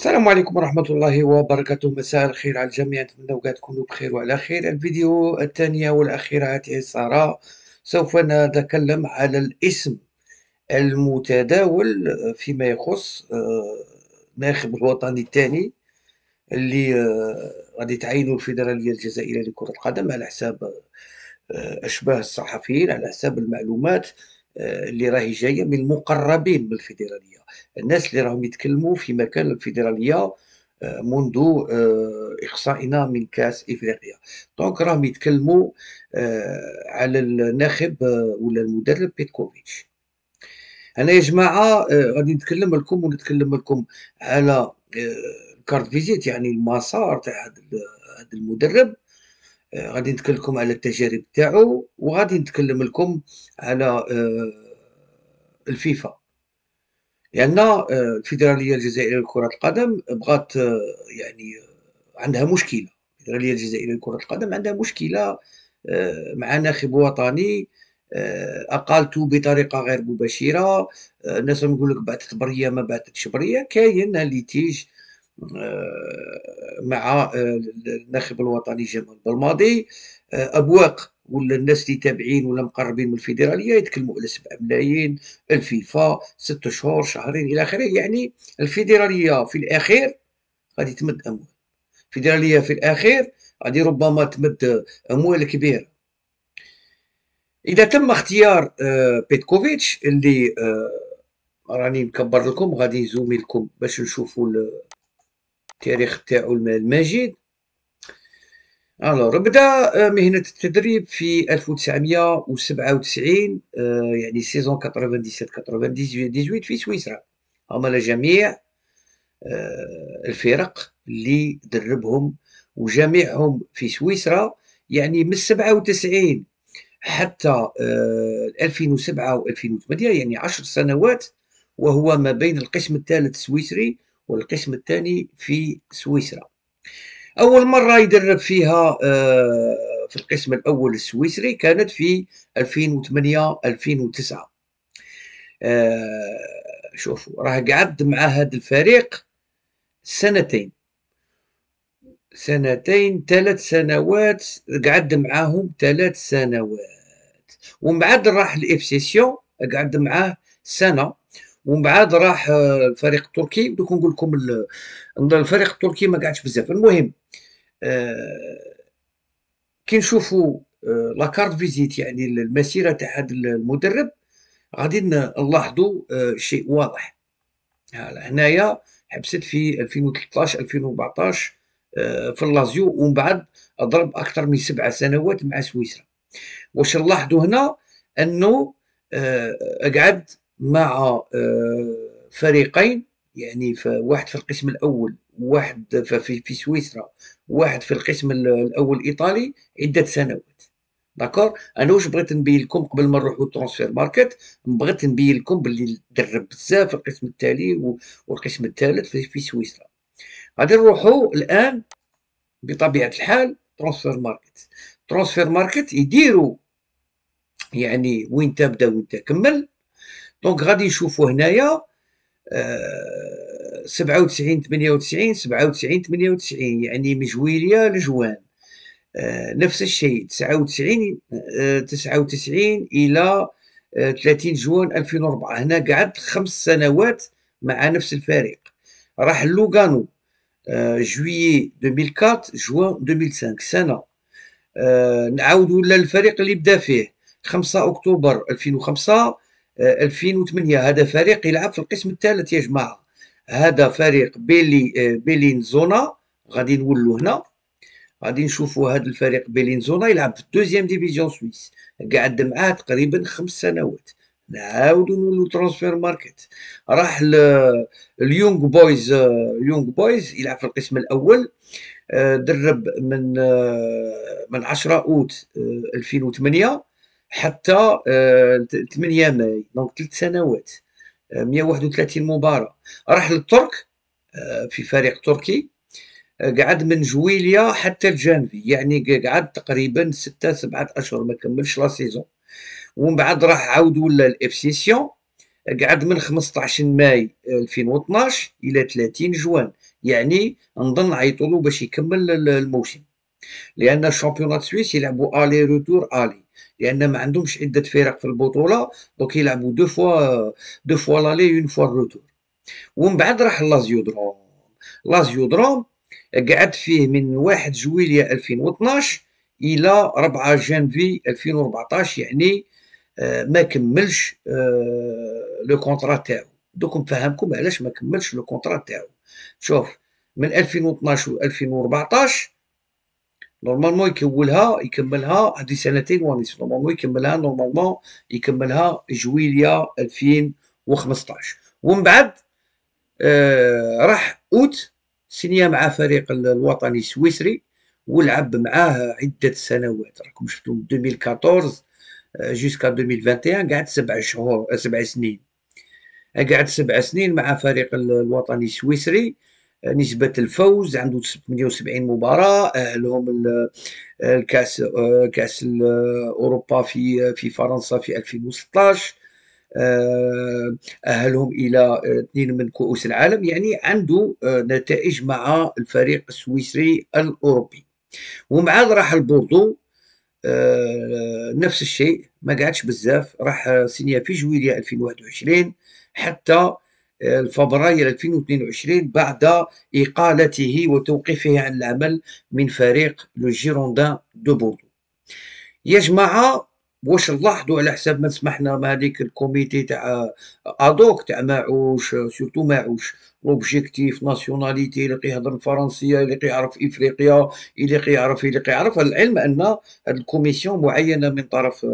السلام عليكم ورحمة الله وبركاته مساء الخير على الجميع نتمنى وكاع تكونوا بخير وعلى خير الفيديو الثانية والأخيرة هاته سارة سوف نتكلم على الاسم المتداول فيما يخص ناخب آه، الوطني الثاني اللي آه، غادي تعينه الفيدرالية الجزائرية لكرة القدم على حساب آه، أشباه الصحفيين على حساب المعلومات آه، اللي راهي جايه من المقربين من الفيدراليه الناس اللي راهم يتكلموا في مكان الفيدراليه آه، منذ آه، اقصائنا من كاس افريقيا دونك راهم يتكلموا على الناخب ولا المدرب بيتكوفيتش انا يا جماعه غادي نتكلم لكم ونتكلم لكم على الكارت فيزيت يعني المسار تاع هذا المدرب غادي نتكلم لكم على التجارب تاعو وغادي نتكلم لكم على آه، الفيفا لان يعني آه، الفيدراليه الجزائريه لكره القدم بغات آه، يعني عندها مشكله الفيدراليه الجزائريه لكره القدم عندها مشكله مع ناخب وطني اقالته بطريقه غير مباشره الناس يقول لك بعثت بريه ما بعثتش بريه كاين ليتيج آه، مع آه، الناخب الوطني جمال بالماضي آه، ابواق ولا الناس اللي تابعين ولا مقربين من الفيدراليه يتكلموا على 7 ملايين الفيفا 6 شهور شهرين الى اخره يعني الفيدراليه في الاخير غادي تمد اموال الفيدراليه في الاخير غادي ربما تمد اموال كبيره اذا تم اختيار بيتكوفيتش اللي راني نكبر لكم غادي نزومي لكم باش نشوفوا التاريخ تاعو المجيد الوغ بدا آه، مهنه التدريب في 1997 آه، يعني سيزون 97 98 في سويسرا هما لجميع آه، الفرق اللي دربهم وجميعهم في سويسرا يعني من 97 حتى 2007 و2008 يعني 10 سنوات وهو ما بين القسم الثالث السويسري والقسم الثاني في سويسرا أول مرة يدرب فيها آه، في القسم الأول السويسري كانت في 2008-2009 شوفوا راه قعد مع هذا الفريق سنتين سنتين ثلاث سنوات قعد معاهم ثلاث سنوات ومن بعد راح لإفسيسيون قعد معاه سنة ومن بعد راح آه، الفريق التركي دوك نقول لكم الفريق التركي ما قعدش بزاف المهم آه، كي نشوفوا آه، لا كارت فيزيت يعني المسيره تاع هذا المدرب غادي نلاحظوا شيء واضح هنايا حبست في 2013 2014 في اللازيو ومن بعد ضرب اكثر من سبع سنوات مع سويسرا واش نلاحظوا هنا انه قعد مع آه، فريقين يعني واحد في القسم الاول واحد في, في سويسرا واحد في القسم الاول الايطالي عده سنوات داكور انا واش بغيت نبين لكم قبل ما نروحوا ترونسفير ماركت بغيت نبين لكم باللي درب بزاف في القسم التالي والقسم الثالث في, في سويسرا غادي نروحوا الان بطبيعه الحال ترانسفير ماركت ترانسفير ماركت يديروا يعني وين تبدا وين تكمل دونك غادي يشوفوا هنايا أه 97 98 97 98 يعني مجويليه لجوان آه، نفس الشيء 99 99 آه، الى 30 آه، جوان 2004 هنا قعد خمس سنوات مع نفس الفريق راح لوغانو جويي 2004 جوان 2005 سنه نعاودوا للفريق اللي بدا فيه 5 اكتوبر 2005 2008 هذا فريق يلعب في القسم الثالث يا جماعه هذا فريق بيلي آه، بيلينزونا غادي نولو هنا غادي نشوفوا هذا الفريق بيلينزونا يلعب في الدوزيام ديفيزيون سويس قعد معاه تقريبا خمس سنوات نعاودو نولو ترانسفير ماركت راح اليونغ بويز آه، اليونغ بويز يلعب في القسم الاول آه، درب من من 10 اوت 2008 حتى 8 آه، ماي دونك ثلاث سنوات 131 آه، مباراه راح للترك آه، في فريق تركي قعد من جويليا حتى الجانفي يعني قعد تقريبا ستة سبعة اشهر ما كملش لا سيزون ومن بعد راح عاود ولا الافسيسيون قعد من 15 ماي 2012 الى 30 جوان يعني نظن عيطولو باش يكمل الموسم لان الشامبيونات سويس يلعبوا الي روتور الي لان ما عندهمش عده فرق في البطوله دونك يلعبوا دو فوا دو فوا لالي اون فوا روتور ومن بعد راح لازيودروم لازيودروم قعد فيه من 1 جويليا 2012 الى 4 جانفي 2014 يعني آه، ما كملش لو آه، كونترا تاعو دوك نفهمكم علاش ما كملش لو كونطرا تاعو شوف من 2012 و 2014 نورمالمون يكولها يكملها هذه سنتين ونصف نورمالمون يكملها نورمالمون يكملها جويليا 2015 ومن بعد آه راح اوت سينيا مع فريق الوطني السويسري ولعب معاه عده سنوات راكم شفتوا من 2014 جوسكا 2021 قعد سبع شهور سبع سنين قعد سبع سنين مع فريق الوطني السويسري نسبه الفوز عنده 78 مباراه آه، لهم آه، الكاس آه، كاس اوروبا في في فرنسا في 2016 اهلهم الى اثنين من كؤوس العالم يعني عنده نتائج مع الفريق السويسري الاوروبي ومع راح البوردو نفس الشيء ما قعدش بزاف راح سينيا في جويليا 2021 حتى فبراير 2022 بعد إقالته وتوقيفه عن العمل من فريق لو جيروندان دو بوردو يا جماعة واش نلاحظوا على حساب ما سمحنا مع هذيك الكوميتي تاع ادوك تاع ماعوش سورتو ماعوش لوبجيكتيف ناسيوناليتي اللي كيهضر الفرنسيه اللي كيعرف افريقيا اللي كيعرف اللي كيعرف العلم ان هاد الكوميسيون معينه من طرف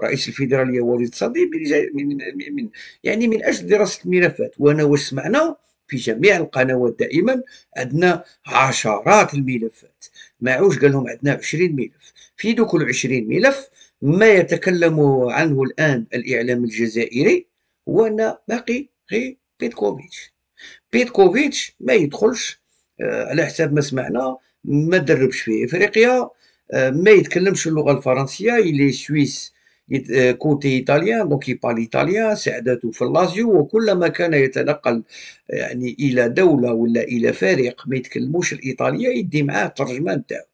رئيس الفيدراليه وليد صديق من, من, من يعني من اجل دراسه الملفات وانا واش سمعنا في جميع القنوات دائما عندنا عشرات الملفات ما قال لهم عندنا 20 ملف في دوك ال 20 ملف ما يتكلم عنه الان الاعلام الجزائري هو ان باقي غير بيتكوفيتش بيتكوفيتش ما يدخلش آه، على حساب ما سمعنا ما دربش في افريقيا آه، ما يتكلمش اللغه الفرنسيه اللي سويس كوتي ايطاليان دونك يبال ايطاليان سعدته في اللازيو وكلما كان يتنقل يعني الى دوله ولا الى فريق ما يتكلموش الايطاليه يدي معاه الترجمان تاعو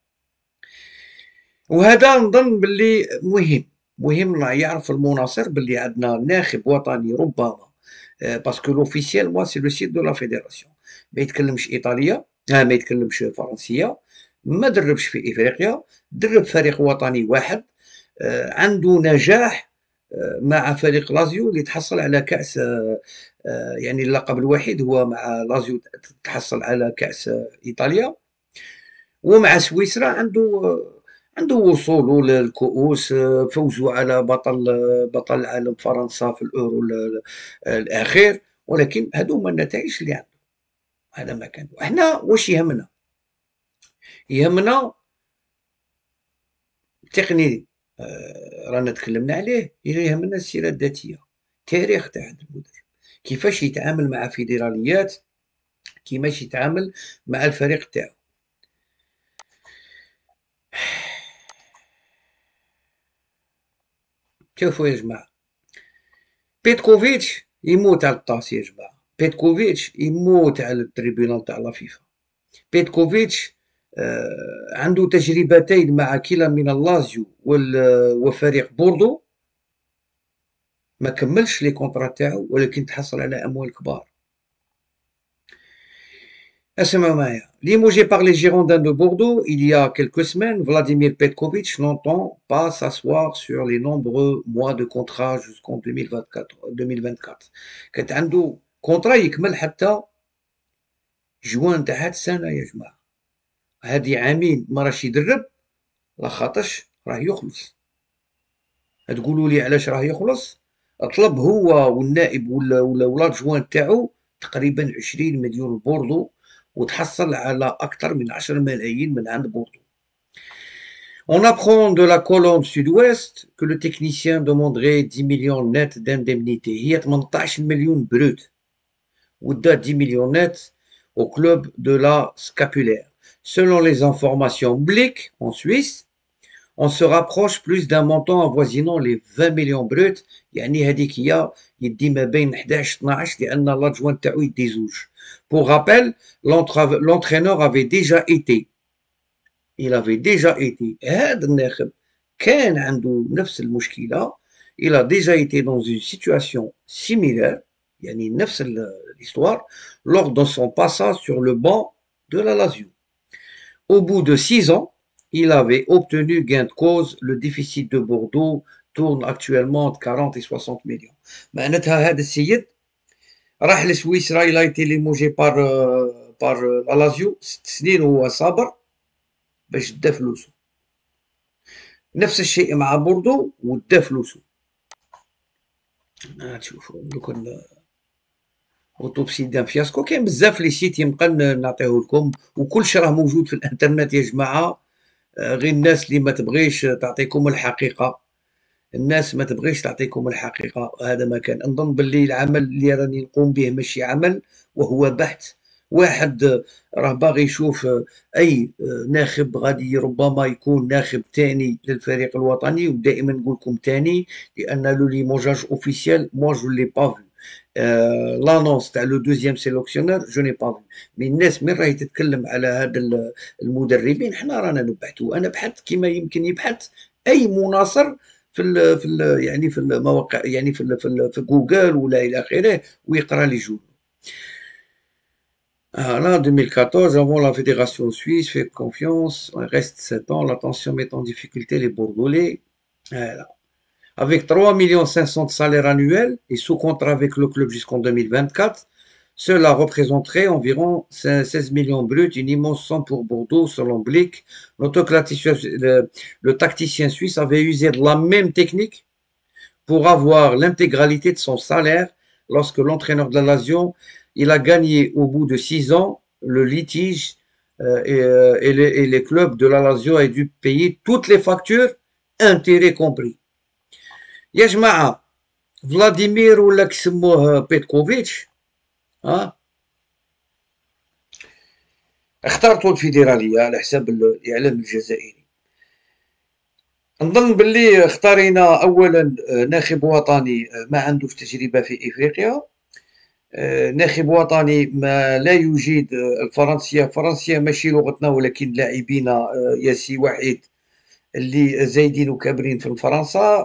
وهذا نظن باللي مهم مهم يعرف المناصر باللي عندنا ناخب وطني ربما باسكو لوفيسيال موا سي لو سيت دو لا فيدراسيون ما يتكلمش ايطاليه ما يتكلمش فرنسيه ما دربش في افريقيا درب فريق وطني واحد عنده نجاح مع فريق لازيو اللي تحصل على كاس يعني اللقب الوحيد هو مع لازيو تحصل على كاس ايطاليا ومع سويسرا عنده عنده وصوله للكؤوس آه، فوزه على بطل آه، بطل العالم فرنسا في الاورو الاخير ولكن هذو هما النتائج اللي عنده هذا ما كان احنا واش يهمنا يهمنا تقني آه، رانا تكلمنا عليه يهمنا السيره الذاتيه تاريخ تاع هذا المدرب كيفاش يتعامل مع فيدراليات كيفاش يتعامل مع الفريق تاعو شوفوا يا جماعه بيتكوفيتش يموت على الطاس يا جماعه بيتكوفيتش يموت على التريبيونال تاع لا فيفا بيتكوفيتش آه عنده تجربتين مع كلا من اللازيو آه، وفريق بوردو ما كملش لي كونترا تاعو ولكن تحصل على اموال كبار Limogé eh, par les Girondins de Bordeaux, il y a quelques semaines, Vladimir Petkovic n'entend pas s'asseoir sur les nombreux mois de contrat jusqu'en 2024. 2024. Quand contrat يكمل حتى جوان تاع هاد السنه يا جماعه هادي عامين ما راش يدرب لا خاطرش راه يخلص تقولوا لي علاش راه يخلص طلب هو والنائب ولا ولا الادجوان تاعو تقريبا 20 مليون بوردو وتحصل على أكثر من 10 ملايين من عند بورتو. On apprend de la colonne sud-ouest que le technicien demanderait 10 millions nets d'indemnité. a 18 millions brut. ودا 10 millions net au club de la scapulaire. Selon les informations Blick en Suisse, on se rapproche plus d'un montant avoisinant les 20 millions bruts. يعني هذيك هي يدي ما بين 11 12 لأن الأدجوان تاعو يدي زوج. Pour rappel, l'entraîneur avait déjà été. Il avait déjà été. Il a déjà été dans une situation similaire, Il y a une l'histoire, lors de son passage sur le banc de la Lazio. Au bout de six ans, il avait obtenu gain de cause. Le déficit de Bordeaux tourne actuellement entre 40 et 60 millions. راح لسويسرا الى ايتي موجي بار بار لازيو ست سنين وهو صابر باش دا فلوسو نفس الشيء مع بوردو ودا فلوسو آه، تشوفوا دوك اوتوبسي دان فياسكو كاين بزاف لي سيت يمكن نعطيه لكم وكلش راه موجود في الانترنت يا جماعه آه، غير الناس اللي ما تبغيش تعطيكم الحقيقه الناس ما تبغيش تعطيكم الحقيقه هذا ما كان نظن باللي العمل اللي راني نقوم به ماشي عمل وهو بحث واحد راه باغي يشوف اي ناخب غادي ربما يكون ناخب ثاني للفريق الوطني ودائما نقول لكم ثاني لان لو ليموجاج اوفيسيال مو جو لي با فو لانونس تاع لو دوزيام سيلوكسيونور جو ني با فو مي الناس من راهي تتكلم على هذا المدربين حنا رانا نبحثوا انا بحثت كما يمكن يبحث اي مناصر في le في يعني في المواقع يعني في En 2014, avant la Fédération suisse fait confiance, reste 7 ans, la tension met en difficulté les Bordelais. Avec 3 500 de salaires annuels et sous contrat avec le club jusqu'en 2024, cela représenterait environ 16 millions bruts, une immense somme pour Bordeaux, selon Blick. Le, le tacticien suisse avait usé la même technique pour avoir l'intégralité de son salaire lorsque l'entraîneur de la Lazio, il a gagné au bout de six ans le litige euh, euh, et, les, clubs de la Lazio aient dû payer toutes les factures, intérêts compris. Yajma'a, Vladimir ou euh, Petkovic, ها اخترتوا الفيدراليه على حساب الاعلام الجزائري نظن باللي اختارينا اولا آه، ناخب وطني آه، ما عندوش تجربه في افريقيا آه، ناخب وطني ما لا يجيد الفرنسيه الفرنسيه ماشي لغتنا ولكن لاعبينا ياسي وحيد اللي زايدين وكابرين في فرنسا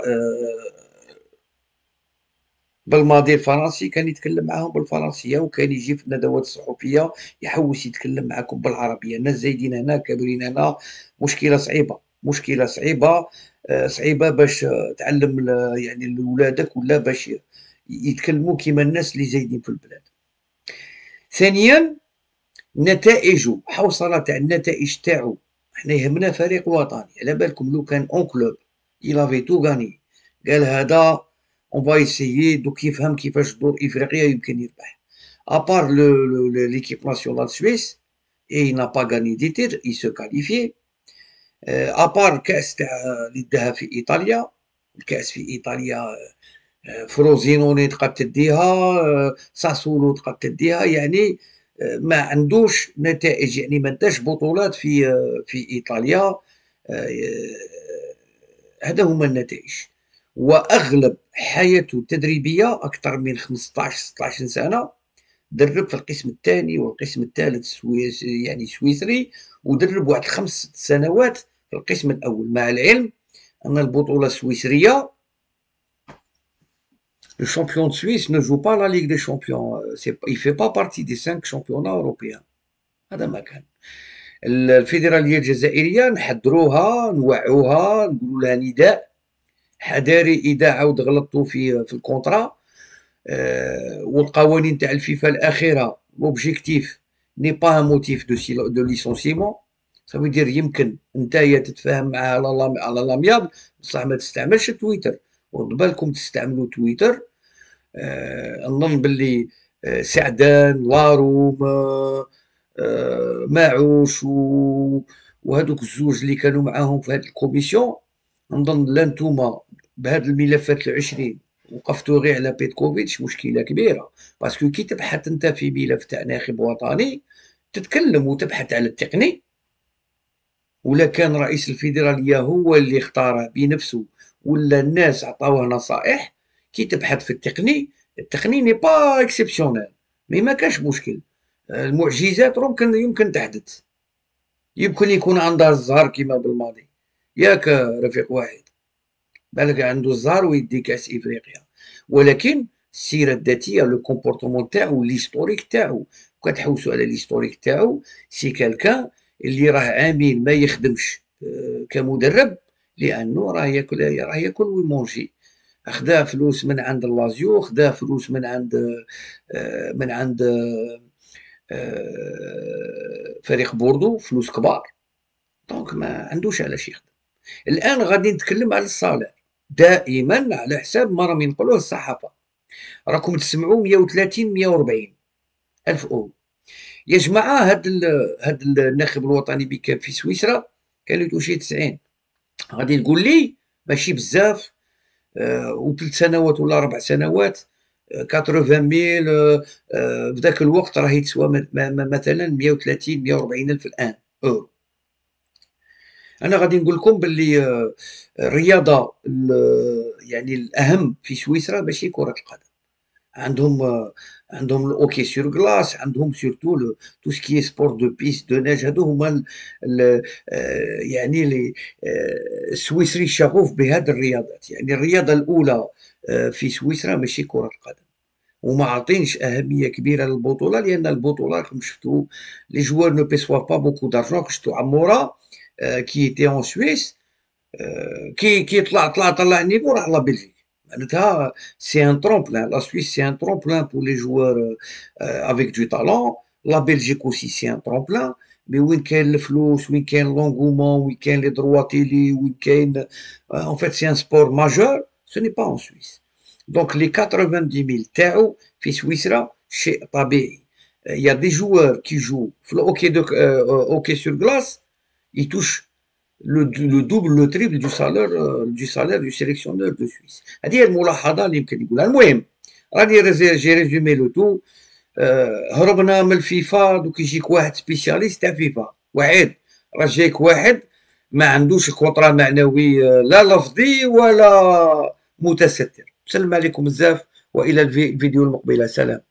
بالماضي الفرنسي كان يتكلم معاهم بالفرنسيه وكان يجي في الندوات الصحفيه يحوس يتكلم معكم بالعربيه الناس زايدين هنا كابرين هنا مشكله صعيبه مشكله صعيبه آه، صعيبه باش آه، تعلم يعني لولادك ولا باش يتكلموا كيما الناس اللي زايدين في البلاد ثانيا نتائجه حوصله تاع النتائج تاعو حنا يهمنا فريق وطني على بالكم لو كان اون كلوب يلافي تو غاني قال هذا اون va ايسيي دوك يفهم كيفاش دور افريقيا يمكن يربح ابار ليكيب ناسيونال سويس اي نا با غاني دي تيتر اي سو كاليفي ابار كاس تاع اللي داها في ايطاليا الكاس في ايطاليا فروزينوني تقد تديها ساسولو تقد تديها يعني ما عندوش نتائج يعني ما داش بطولات في في ايطاليا هذا هما النتائج واغلب حياته التدريبيه اكثر من 15 16 سنه درب في القسم الثاني والقسم الثالث سويس يعني سويسري ودرب واحد خمس سنوات في القسم الاول مع العلم ان البطوله السويسريه Le champion de Suisse ne joue pas la Ligue des champions. Il ne fait pas partie des cinq championnats européens. هذا ما كان. الفيدرالية الجزائرية نحضروها نوعوها نقولوا لها نداء حذاري اذا عاود غلطوا في في الكونترا آه والقوانين تاع الفيفا الاخيره لوبجيكتيف ني با ان موتيف دو سي دو ليسونسيمون سا دير يمكن نتايا تتفاهم معاه على على لامياب بصح ما تستعملش تويتر ورد بالكم تستعملوا تويتر آه نظن باللي آه، سعدان واروم آه, آه، معوش وهذوك الزوج اللي كانوا معاهم في هذه الكوميسيون نظن لا نتوما بهاد الملفات العشرين وقفتوا غير على بيتكوفيتش مشكله كبيره باسكو كي تبحث انت في ملف تاع ناخب وطني تتكلم وتبحث على التقني ولا كان رئيس الفيدراليه هو اللي اختاره بنفسه ولا الناس عطاوه نصائح كي تبحث في التقني التقني ني با اكسبسيونيل مي ما كاش مشكل المعجزات ممكن يمكن تحدث يمكن يكون عندها الزهر كما بالماضي ياك رفيق واحد بالك عنده الزهر ويدي كاس افريقيا ولكن السيره الذاتيه لو كومبورتمون تاعو ليستوريك تاعو كتحوسوا على ليستوريك تاعو سي كالكان اللي راه عامل ما يخدمش آه، كمدرب لانه راه ياكل راه ياكل ويمونجي خدا فلوس من عند لازيو خدا فلوس من عند آه، من عند آه، فريق بوردو فلوس كبار دونك ما عندوش علاش يخدم الان غادي نتكلم على الصالح دائما على حساب ما راهم ينقلوه الصحافه راكم تسمعوا 130 140 الف او يا جماعه هاد الـ هاد الناخب الوطني بك في سويسرا كان له شي 90 غادي تقول لي ماشي بزاف آه وثلاث سنوات ولا اربع سنوات 80 آه، ميل آه في آه، ذاك الوقت راهي تسوى مثلا 130 140 الف الان اورو انا غادي نقول لكم باللي آه، الرياضه آه، يعني الاهم في سويسرا ماشي كره القدم عندهم آه، عندهم الاوكي سور كلاس عندهم سورتو تو سكي سبور دو بيس دو نيج هادو هما يعني لي السويسري شغوف بهذه الرياضات يعني الرياضه الاولى في سويسرا ماشي كره القدم وما عطينش اهميه كبيره للبطوله لان البطوله كما شفتوا لي جوار نو بيسوا با بوكو دارجون شفتوا عمورا Euh, qui était en Suisse euh, qui est à la Belgique c'est un tremplin, la Suisse c'est un tremplin pour les joueurs euh, avec du talent la Belgique aussi c'est un tremplin mais week-end le flou week-end l'engouement, week-end les droits télé, week-end en fait c'est un sport majeur, ce n'est pas en Suisse donc les 90 000 fils c'est chez il y a des joueurs qui jouent au hockey sur glace il touche le, le double le triple du salaire euh, du salaire du sélectionneur de Suisse هذه الملاحظه اللي يمكن نقولها المهم راني جي ريزومي لو تو هربنا من الفيفا دوك يجيك واحد سبيسياليست تاع فيفا وعيد راه جايك واحد ما عندوش كونطرا معنوي لا لفظي ولا متستر سلم عليكم بزاف والى الفيديو المقبله سلام